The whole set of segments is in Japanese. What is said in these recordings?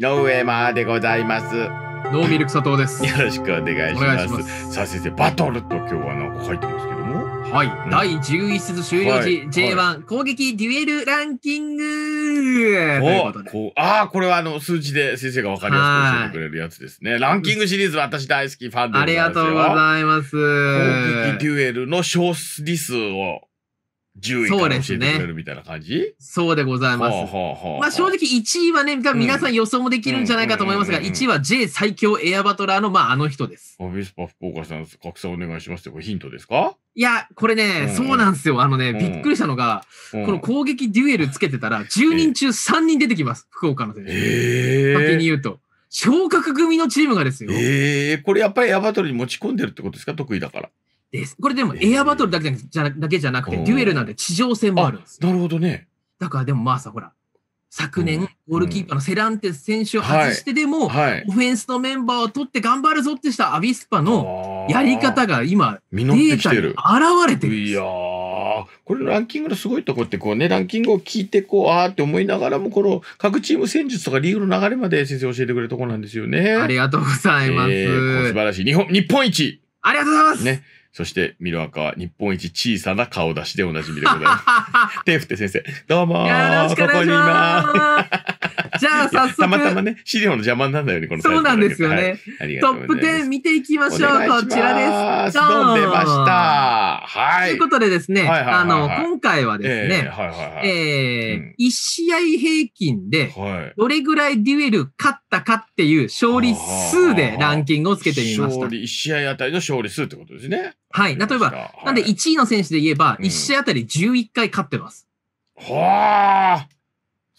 井上までございます。ノーミルク佐藤です。よろしくお願いします。ますさあ先生、バトルと今日はなんか書いてますけども。はい、うん、第11節終了時、はい、J1、攻撃デュエルランキングああ、これはあの数字で先生が分かりやすく教えてくれるやつですね。ランキングシリーズ私大好きファンでございますありがとうございます。攻撃デュエルの勝利数を10位から教えてくれるみたいな感じそうでございます。まあ正直1位はね、皆さん予想もできるんじゃないかと思いますが、1位は J 最強エアバトラーの、まああの人です。アビスパ福岡さん、拡散お願いしますって、これヒントですかいや、これね、そうなんですよ。あのね、びっくりしたのが、この攻撃デュエルつけてたら、10人中3人出てきます。福岡の選手。えー、先に言うと。昇格組のチームがですよ。ええー、これやっぱりエアバトルに持ち込んでるってことですか得意だから。です。これでもエアバトルだけじゃなだけじゃなくて、デュエルなんで地上戦もあるんですなるほどね。だからでもまあさ、ほら、昨年、ゴールキーパーのセランテス選手を外してでも、オフェンスのメンバーを取って頑張るぞってしたアビスパのやり方が今、データに現れてるいやこれランキングのすごいとこってこうね、ランキングを聞いて、こう、あーって思いながらも、この各チーム戦術とかリーグの流れまで先生教えてくれるとこなんですよね。ありがとうございます。えー、素晴らしい。日本、日本一ありがとうございますね。そして、ミロアカは日本一小さな顔出しでおなじみでございます。手振って先生、どうもー、ここにいます。じゃあ早速。たまたまね、資料の邪魔にならないように、このそうなんですよね、トップ10見ていきましょう。こちらです。どん出ました。はい。ということでですね、あの、今回はですね、えー、え1試合平均で、どれぐらいデュエル勝ったかっていう勝利数でランキングをつけてみました。勝利、1試合あたりの勝利数ってことですね。はい。例えば、なんで1位の選手で言えば、1試合あたり11回勝ってます。はあ。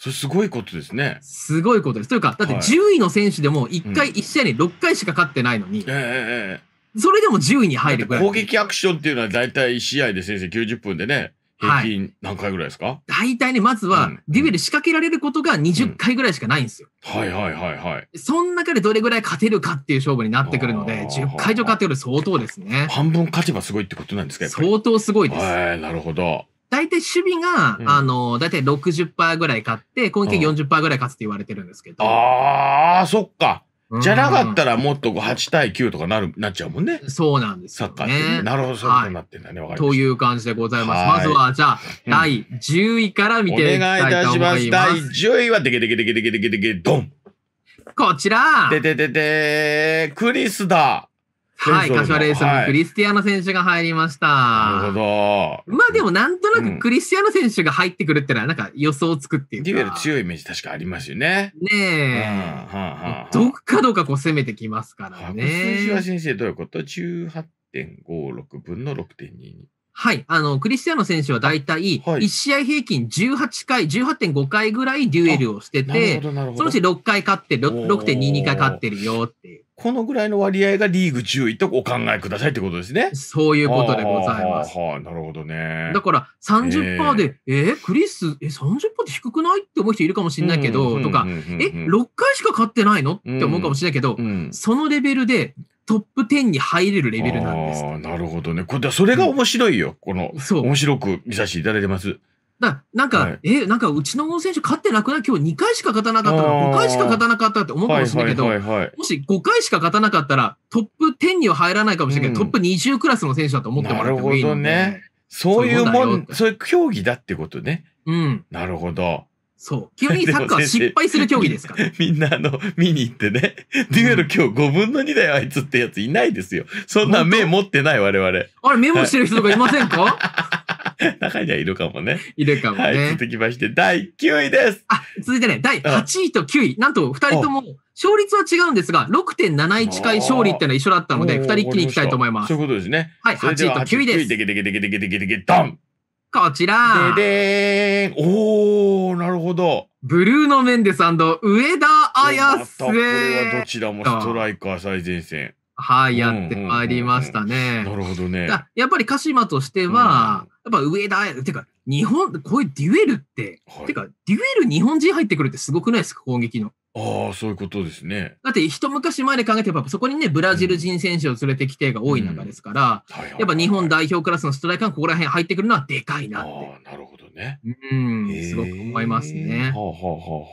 それすごいことですね。すごいことです。というか、だって10位の選手でも1回、1試合に6回しか勝ってないのに、ええそれでも10位に入るぐらい。攻撃アクションっていうのは大体1試合で先生90分でね、平均何回ぐらいですか、はい、大体ね、まずは、デュエル仕掛けられることが20回ぐらいしかないんですよ。うんうん、はいはいはいはい。その中でどれぐらい勝てるかっていう勝負になってくるので、10回以上勝てる相当ですね。半分勝てばすごいってことなんですか相当すごいです。なるほど。大体守備が、うん、あの、大体60%ぐらい勝って、攻撃40%ぐらい勝つって言われてるんですけど。うん、ああ、そっか。じゃなかったらもっと8対9とかなる、なっちゃうもんね。そうなんですよ、ね、サッカーっなるほど、そういうことになってんだね。わ、はい、かりました。という感じでございます。まずは、じゃあ、第10位から見ていきたいと思います。お願いいたします。第10位は、でけでけでけでけでけでけ、ドンこちらでててて、クリスだはい、柏レイソルのクリスティアノ選手が入りました。はい、なるほど。まあでもなんとなくクリスティアノ選手が入ってくるってのはなんか予想つくっていうか。デュエル強いイメージ確かありますよね。ねえ。ははどっかどっかこう攻めてきますからね。数字は先生どういうこと ?18.56 分の6.22。はい。あの、クリスティアノ選手は大体、1試合平均18回、18.5回ぐらいデュエルをしてて、そのうち6回勝って6.22回勝ってるよっていう。このぐらいの割合がリーグ10位とお考えくださいってことですね。そういうことでございます。はあ、なるほどね。だから30%で、えー、えー、クリス、え、30%って低くないって思う人いるかもしれないけど、とか、え、6回しか勝ってないのって思うかもしれないけど、うんうん、そのレベルでトップ10に入れるレベルなんです。なるほどね。これそれが面白いよ。うん、この、面白く見させていただいてます。だなんか、はい、え、なんかうちの選手勝ってなくない今日2回しか勝たなかったら5回しか勝たなかったって思うかもしれないけど、もし5回しか勝たなかったらトップ10には入らないかもしれないけど、うん、トップ20クラスの選手だと思ってもらってもいいなるほどね。そういうもん、そういう競技だってことね。うん。なるほど。そう。急にサッカー失敗する競技ですから。みんな、あの、見に行ってね、デュエル今日5分の2だよ、あいつってやついないですよ。そんな目持ってない、我々。あれ、メモしてる人とかいませんか 中にはいるかもね。いるかもね。はい、続きまして、第9位です。あ、続いてね、第8位と9位。なんと、2人とも、勝率は違うんですが、6.71回勝利っていうのは一緒だったので、2人っきりいきたいと思います。そういうことですね。はい、8位と9位です。でけでけでけでけでけでけ、ドンこちら。ででーん。おー、なるほど。ブルーノ・メンデス上田綾瀬。これはどちらもストライカー最前線。はい、やってまいりましたね。なるほどね。やっぱり鹿島としては、やっぱ上田綺世、てか、日本、こういうデュエルって、はい、てか、デュエル日本人入ってくるってすごくないですか、攻撃の。ああ、そういうことですね。だって、一昔前で考えてば、そこにね、ブラジル人選手を連れてきてが多い中ですから、やっぱ日本代表クラスのストライカーがここら辺入ってくるのはでかいなって。ああ、なるほどね。うん、すごく思いますね。はあ、はあ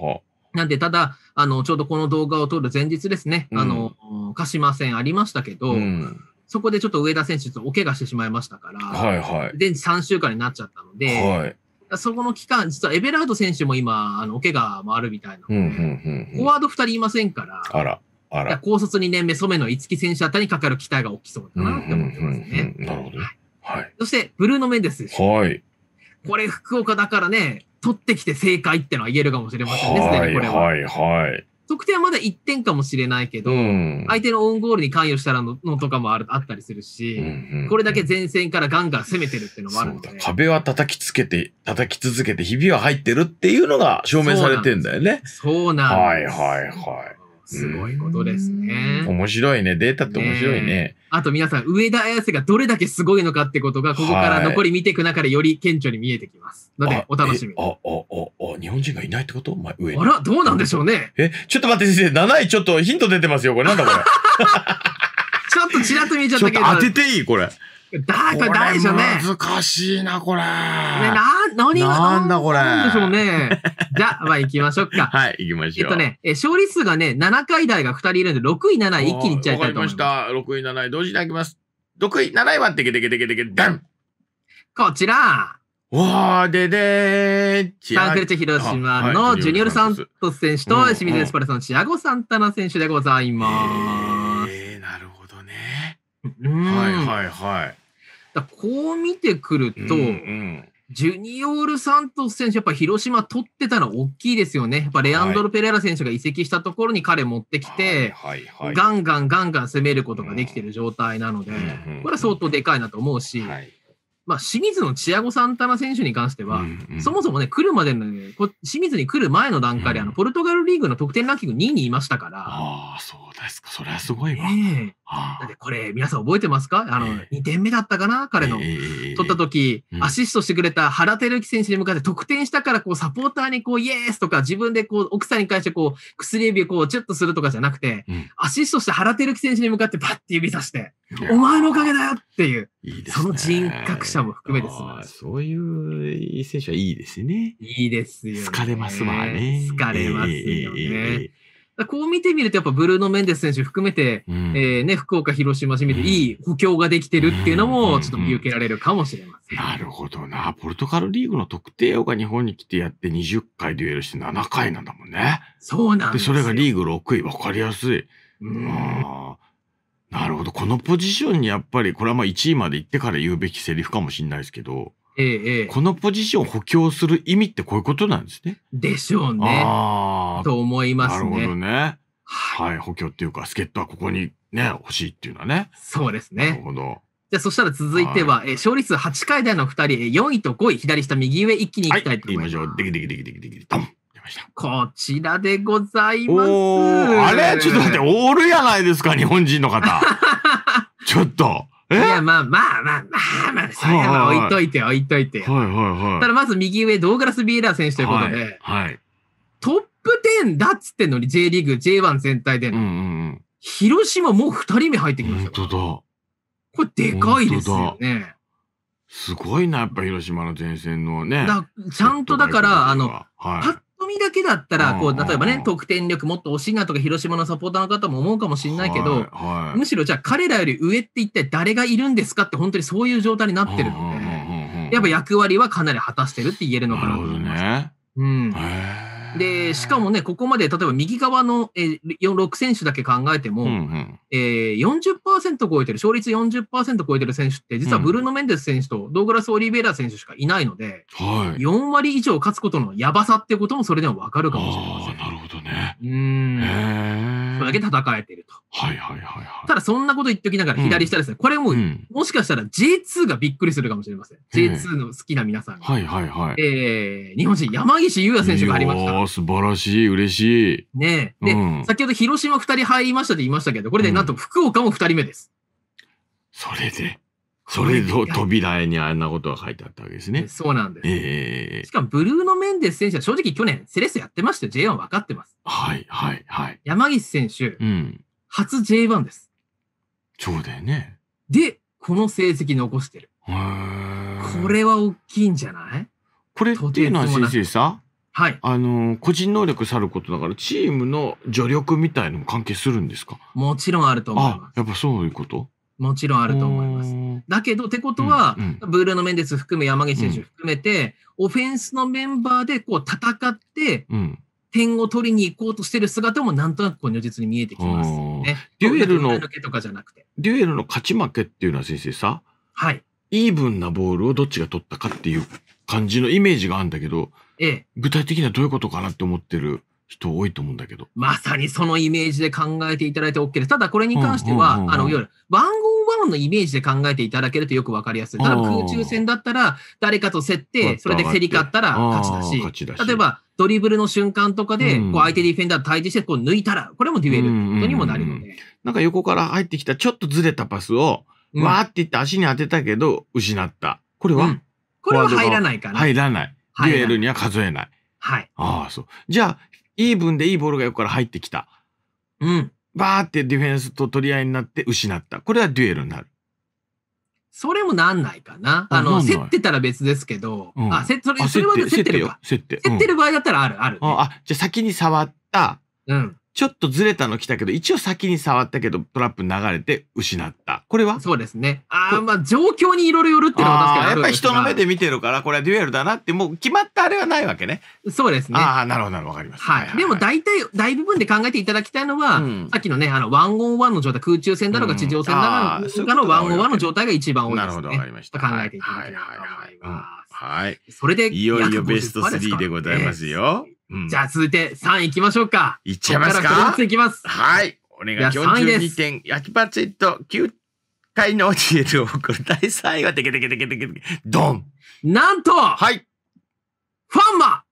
ははあ、なんで、ただ、あの、ちょうどこの動画を撮る前日ですね、うん、あの、鹿島戦ありましたけど、うんそこでちょっと上田選手とお怪我してしまいましたから、はいはい、全治3週間になっちゃったので、はい、そこの期間、実はエベラード選手も今、あのお怪我もあるみたいなので、うんうんうんうん、フォワード2人いませんから、あらあら高卒2年目、染野木選手あたりにかかる期待が大きそうだなって思ってますね。うんうんうんうん、なるほど、はいはい、そして、ブルーノ・メンデスはい、これ、福岡だからね、取ってきて正解ってのは言えるかもしれませんね、すでにこれは。はいはいはい得点はまだ1点かもしれないけど、うん、相手のオンゴールに関与したらののとかもあるあったりするし、うんうんうん、これだけ前線からガンガン攻めてるっていうのもあるので、ね、壁は叩きつけて、叩き続けて、ひびは入ってるっていうのが証明されてんだよね。そうなんです。そうなんですはいはいはい。すごいことですね。面白いね。データって面白いね。ねあと皆さん、上田綾瀬がどれだけすごいのかってことが、ここから残り見ていく中でより顕著に見えてきます。ので、お楽しみあ、あ、あ、あ、日本人がいないってことお前上あら、どうなんでしょうね。え、ちょっと待って先生、7位ちょっとヒント出てますよ。これなんだこれ。ちょっとちらっと見えちゃったけど。当てていいこれ。だ、これ大事ね。難しいな、これ。ね、な、何がなんだこれ。んでしょうね。じゃあ、まあ行きましょうか。はい、行きましょう。えっとね、え勝利数がね、7回台が2人いるんで、6位、7位一気にいっちゃいたいと思います。わかりました。6位、7位同時に開きます。6位、7位はテケテケテケテケ、ダンこちら。わーででーサンフレッチェ広島のジュニオル・サントス選手と清水エスパルスのチアゴ・サンタナ選手でございます。はいはいはい。だこう見てくると、うんうんジュニオール・サントス選手、やっぱ広島取ってたの大きいですよね。やっぱレアンドロ・ペレラ選手が移籍したところに彼持ってきて、はいはいガンガンガンガン攻めることができてる状態なので、うん、これは相当でかいなと思うし、うんはい、まあ、清水のチアゴ・サンタナ選手に関しては、うんうん、そもそもね、来るまでの、ね、清水に来る前の段階で、あのポルトガルリーグの得点ランキング2位にいましたから。ああ、そうですか。それはすごいわ。ねだってこれ、皆さん覚えてますかあの、2点目だったかな彼の。取った時、アシストしてくれた原照之選手に向かって得点したから、こう、サポーターにこう、イエースとか、自分でこう、奥さんに対してこう、薬指をこう、チュッとするとかじゃなくて、アシストして原照之選手に向かってパッて指さして、お前のおかげだよっていう、いいその人格者も含めですね。そういう選手はいいですね。いいですよ、ね。れますわね。疲れますよね。えーえーえーこう見てみると、やっぱブルーノ・メンデス選手含めて、うん、えね、福岡、広島、清水、いい補強ができてるっていうのも、ちょっと見受けられるかもしれません。なるほどな。ポルトガルリーグの特定王が日本に来てやって20回デュエルして7回なんだもんね。そうなんですで、それがリーグ6位、わかりやすい。うん、なるほど。このポジションにやっぱり、これはまあ1位まで行ってから言うべきセリフかもしれないですけど、ええ、このポジションを補強する意味ってこういうことなんですね。でしょうね。と思いますね。なるほどね。はい、補強っていうか、助っ人はここにね、欲しいっていうのはね。そうですね。なるほど。じゃあ、そしたら続いては、はい、え勝利数8回での2人、4位と5位、左下、右上、一気にいきたいと思います。はい、行きましょう。できできできできできこちらでございます。あれちょっと待って、オールやないですか、日本人の方。ちょっと。いや、まあまあまあまあまあ、それはまあ置いといて置いといて。はいはいはい。ただまず右上、ドーグラス・ビーラー選手ということで、はいトップ10だっつってんのに J リーグ、J1 全体での。うんうんうん、広島もう2人目入ってきました。本当だ。これでかいですよね。すごいな、やっぱ広島の前線のね。だちゃんとだから、あの、はい、パッみだけだったら、こう、例えばね、得点力もっと惜しいなとか、広島のサポーターの方も思うかもしれないけど、はいはい、むしろじゃあ彼らより上って一体誰がいるんですかって、本当にそういう状態になってるので、やっぱ役割はかなり果たしてるって言えるのかなと思います。なるほどね。うん。で、しかもね、ここまで、例えば右側の、え6選手だけ考えても、うんうん、えー、40%超えてる、勝率40%超えてる選手って、実はブルーノ・メンデス選手とドーグラス・オリベラ選手しかいないので、はい、4割以上勝つことのやばさってこともそれでもわかるかもしれません。なるほどね。うんだけ戦えてると。はいはいはい、はい。ただそんなこと言っておきながら左下ですね。うん、これも、うん、もしかしたら J2 がびっくりするかもしれません。J2 の好きな皆さんが。はいはいはい。えー、日本人山岸優也選手が入りました。素晴らしい、嬉しい。ねえ。で、うん、先ほど広島2人入りましたって言いましたけど、これでなんと福岡も2人目です。それで。それぞ扉絵にあんなことが書いてあったわけですね。そうなんです。えー、しかも、ブルーの面で選手は正直去年、セレッソやってましたよ。J1 分かってます。はい、はい、はい。山岸選手、うん、初 J1 です。そうだよね。で、この成績残してる。これは大きいんじゃないこれっていうのは先生さ、はい、あの個人能力さることだからチームの助力みたいのも関係するんですかもちろんあると思います。やっぱそういうこともちろんあると思います。だけど、ってことは、うんうん、ブールのメンデス含め山岸選手含めて、うん、オフェンスのメンバーでこう戦って、うん点を取りに行こうとしてる姿もなんとなくこう如実に見えてきますね。デュエルの、デュエルの勝ち負けっていうのは先生さ、はい。イーブンなボールをどっちが取ったかっていう感じのイメージがあるんだけど、ええ、具体的にはどういうことかなって思ってる人多いと思うんだけど。まさにそのイメージで考えていただいて OK です。ただこれに関しては、あの、いわゆる番のイメージで考えていただけるとよくわかりやすい。例えば空中戦だったら、誰かと競って、それで競り勝ったら勝ちだし、例えばドリブルの瞬間とかで、こう相手ディフェンダー対峙してこう抜いたら、これもデュエルとことにもなるので。なんか横から入ってきたちょっとずれたパスを、わーっていって足に当てたけど、失った。これは、うん、これは入らないから。入らない。デュエルには数えない。はい。ああ、そう。じゃあ、イーブンでいいボールが横から入ってきた。うん。バーってディフェンスと取り合いになって失った。これはデュエルになる。それもなんないかな。あの、競ってたら別ですけど、うん、あ、競ってるってる。場合だったらある、ある、ね、あ、じゃ先に触った。うん。ちょっとずれたの来たけど、一応先に触ったけど、トラップ流れて失った。これはそうですね。ああ、まあ状況にいろいろよるっていうのは確かにあるやっぱり人の目で見てるから、これはデュエルだなって、もう決まったあれはないわけね。そうですね。ああ、なるほど、なるほど、わかりました。はい。はいはいはいでも大体、大部分で考えていただきたいのは、うん、さっきのね、あの、ワンオンワンの状態、空中戦だろうが地上戦だろうが、うん、のワンオンワンの状態が一番多いです、ね、なるほど、わかりました。考えていただきたいと思います。はい、はいはい。それで、いよいよベスト3でございますよ。えーじゃあ続いて3位いきましょうか。いっちゃいますか。いきます。はい。お願いします。42点、焼きパチッと9回の OTL を送る第3位はテケテケテケテケテケ、ドンなんとはいファンマ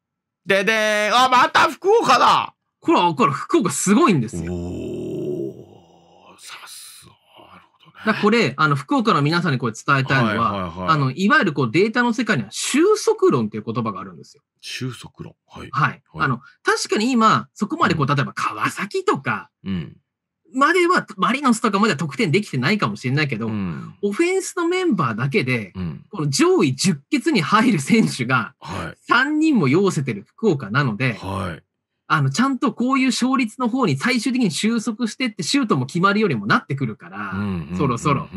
ででーあ、また福岡だこれ、これ、福岡すごいんですよ。だこれ、あの、福岡の皆さんにこれ伝えたいのは、はいはいはい、あの、いわゆるこうデータの世界には収束論っていう言葉があるんですよ。収束論。はい。はい。はい、あの、確かに今、そこまでこう、例えば川崎とか、までは、マリノスとかまでは得点できてないかもしれないけど、うん、オフェンスのメンバーだけで、うん、この上位10決に入る選手が、3人も要せてる福岡なので、はい、あの、ちゃんとこういう勝率の方に最終的に収束してって、シュートも決まるよりもなってくるから、そろそろ。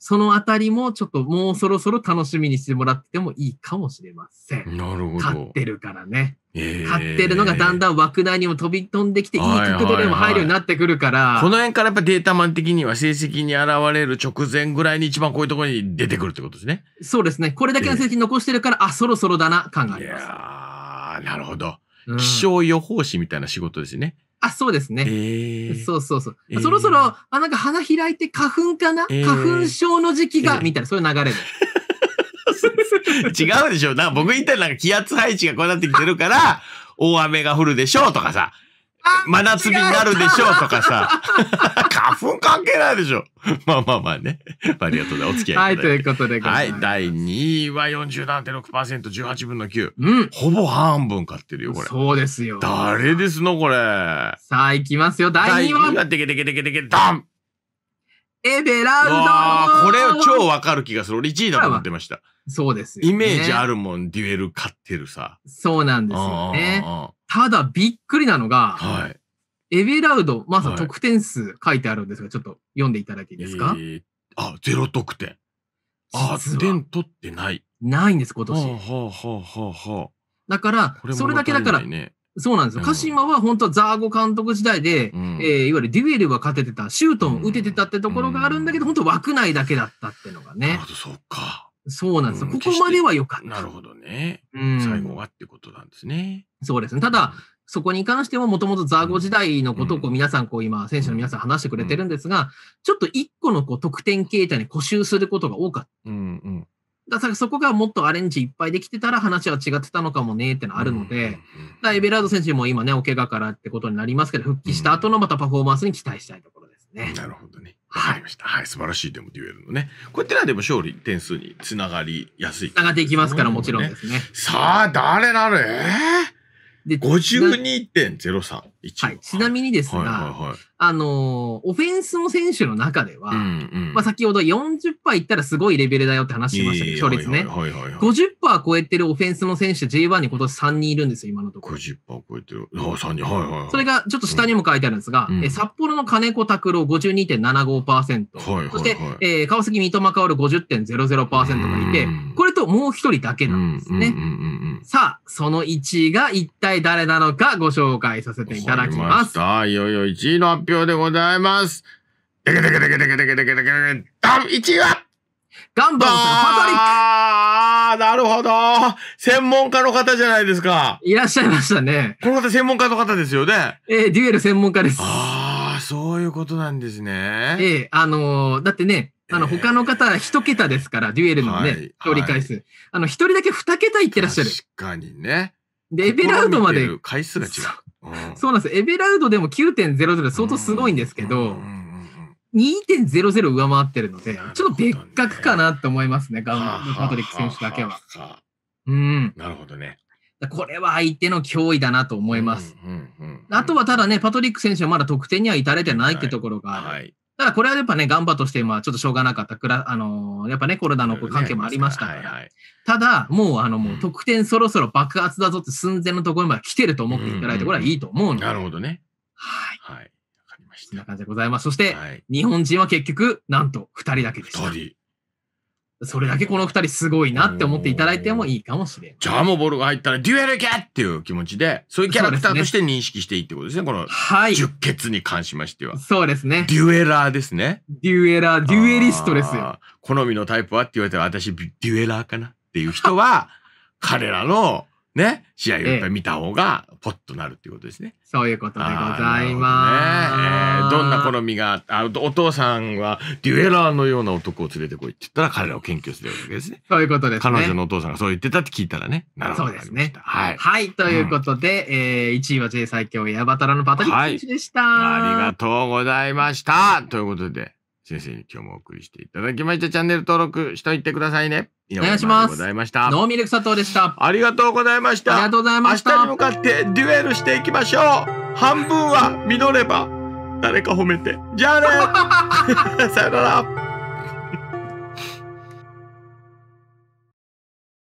そのあたりも、ちょっともうそろそろ楽しみにしてもらってもいいかもしれません。なるほど。勝ってるからね。えー、勝ってるのがだんだん枠内にも飛び飛んできて、いい角度でも入るようになってくるから、はいはいはい。この辺からやっぱデータマン的には成績に現れる直前ぐらいに一番こういうところに出てくるってことですね。そうですね。これだけの成績残してるから、えー、あ、そろそろだな、感があます。いやなるほど。気象予報士みたいな仕事ですね。あ、そうですね。えー、そうそうそう。えー、そろそろ、あ、なんか花開いて花粉かな、えー、花粉症の時期が、みたいな、そういう流れで。違うでしょな僕言ったらなんか気圧配置がこうなってきてるから、大雨が降るでしょうとかさ、真夏日になるでしょうとかさ。花粉関係ないでしょ。まあまあまあね。ありがとうございます。お付き合いくださいはい、ということではい、第2位は47.6%、18分の9。うん。ほぼ半分買ってるよ、これ。そうですよ。誰ですの、これ。さあ、いきますよ。第2位は。2位は、でけでけでけでけ、ドンエベラウドこれ超わかる気がする。俺1位だと思ってました。そうです、ね、イメージあるもん、デュエル勝ってるさ。そうなんですよね。ただ、びっくりなのが、はい、エベラウド、まず、得点数書いてあるんですが、ちょっと読んでいただいていいですか、えー、あ、ゼロ得点。あ、点取ってない。ないんです、今年。はあ、はあはあはあ、だから、ね、それだけだから、そうなんですよ。鹿島は本当はザーゴ監督時代で、うん、えー、いわゆるデュエルは勝ててた、シュートも打ててたってところがあるんだけど、うん、本当枠内だけだったっていうのがね。なるほど、そうか。そうなんです、うん、ここまでは良かった。なるほどね。最後はってことなんですね。そうですね。ただ、そこに関しても、もともとザーゴ時代のことをこう皆さん、こう今、選手の皆さん話してくれてるんですが、ちょっと一個のこう得点形態に固執することが多かった。うんうんだからそこがもっとアレンジいっぱいできてたら話は違ってたのかもねってのあるので、エベラード選手も今ね、お怪我からってことになりますけど、復帰した後のまたパフォーマンスに期待したいところですね。なるほどね。わかりました。はい、素晴らしいでもデュエルのね。こうやってなでも勝利、点数につながりやすい、ね。つながっていきますから、もちろんですね。さあ、誰なるえーで、52.03。はい、ちなみにですが、あの、オフェンスの選手の中では、まあ、先ほど40%いったらすごいレベルだよって話しましたけ、ね、ど、勝率ね。はいはいはい、50%超えてるオフェンスの選手、J1 に今年3人いるんですよ、今のところ。50%超えてる。ああ、3人、はいはい、それがちょっと下にも書いてあるんですが、え札幌の金子拓郎52.75%、はいはいそして、え川崎三笘薫50.00%がいて、これともう一人だけなんですね。さあ、その1位が一体誰なのかご紹介させていただきます。さあ、いよいよ1位の発表でございます。でけでけでけでけでけでけでけでけ、ダン !1 位はガンバーズのパトリックあなるほど専門家の方じゃないですか。いらっしゃいましたね。この方専門家の方ですよね。ええー、デュエル専門家です。ああ、そういうことなんですね。ええー、あのー、だってね、あの、他の方は1桁ですから、デュエルのね、勝利回数。あの、1人だけ2桁いってらっしゃる。確かにね。で、エベラウドまで。回数が違う。そうなんです。エベラウドでも9.00相当すごいんですけど、2.00上回ってるので、ちょっと別格かなと思いますね、ガウンのパトリック選手だけは。うん。なるほどね。これは相手の脅威だなと思います。あとはただね、パトリック選手はまだ得点には至れてないってところがある。ただこれはやっぱね、ガンバとして、まあちょっとしょうがなかった、くらあのー、やっぱね、コロナの関係もありましたから、ねはいはい、ただ、もうあの、もう得点そろそろ爆発だぞって寸前のところまで来てると思っていただいて、これはいいと思うので。なるほどね。はい。はい。わかりました。そんな感じでございます。そして、はい、日本人は結局、なんと2人だけでした。2人。それだけこの二人すごいなって思っていただいてもいいかもしれない。じゃあもうボールが入ったら、デュエルキャっていう気持ちで、そういうキャラクターとして認識していいってことですね、すねこの、はい。十血に関しましては。そうですね。デュエラーですね。デュエラー、デュエリストですよ。好みのタイプはって言われたら、私、デュエラーかなっていう人は、彼らの、ね、試合をやっぱり見た方がホッとなるっていうことですね。そういうことでございます。ど、ねえー、どんな好みがあお父さんはデュエラーのような男を連れてこいって言ったら彼らを研究するわけですね。そういうことです、ね、彼女のお父さんがそう言ってたって聞いたらね。なるほど。そうですね。はい。はい、ということで、うん、えー、1位は J 最強エアバタラのパトリックでした、はい、ありがとうございました。ということで、先生に今日もお送りしていただきました。チャンネル登録しといてくださいね。お願いします。ございました。ノーミルク佐藤でした。ありがとうございました。ありがとうございました。明日に向かってデュエルしていきましょう。半分は実れば、誰か褒めて。じゃあね さよなら。